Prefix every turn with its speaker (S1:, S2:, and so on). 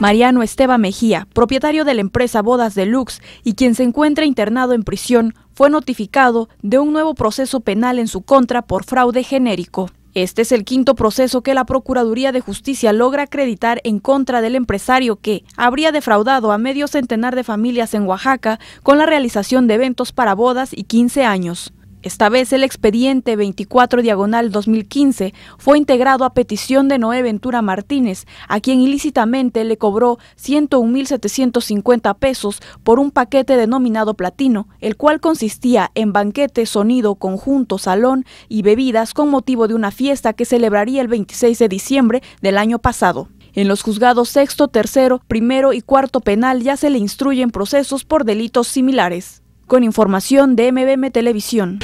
S1: Mariano Esteban Mejía, propietario de la empresa Bodas Deluxe y quien se encuentra internado en prisión, fue notificado de un nuevo proceso penal en su contra por fraude genérico. Este es el quinto proceso que la Procuraduría de Justicia logra acreditar en contra del empresario que habría defraudado a medio centenar de familias en Oaxaca con la realización de eventos para bodas y 15 años. Esta vez el expediente 24 diagonal 2015 fue integrado a petición de Noé Ventura Martínez, a quien ilícitamente le cobró 101.750 pesos por un paquete denominado platino, el cual consistía en banquete, sonido, conjunto, salón y bebidas con motivo de una fiesta que celebraría el 26 de diciembre del año pasado. En los juzgados sexto, tercero, primero y cuarto penal ya se le instruyen procesos por delitos similares. Con información de MBM Televisión.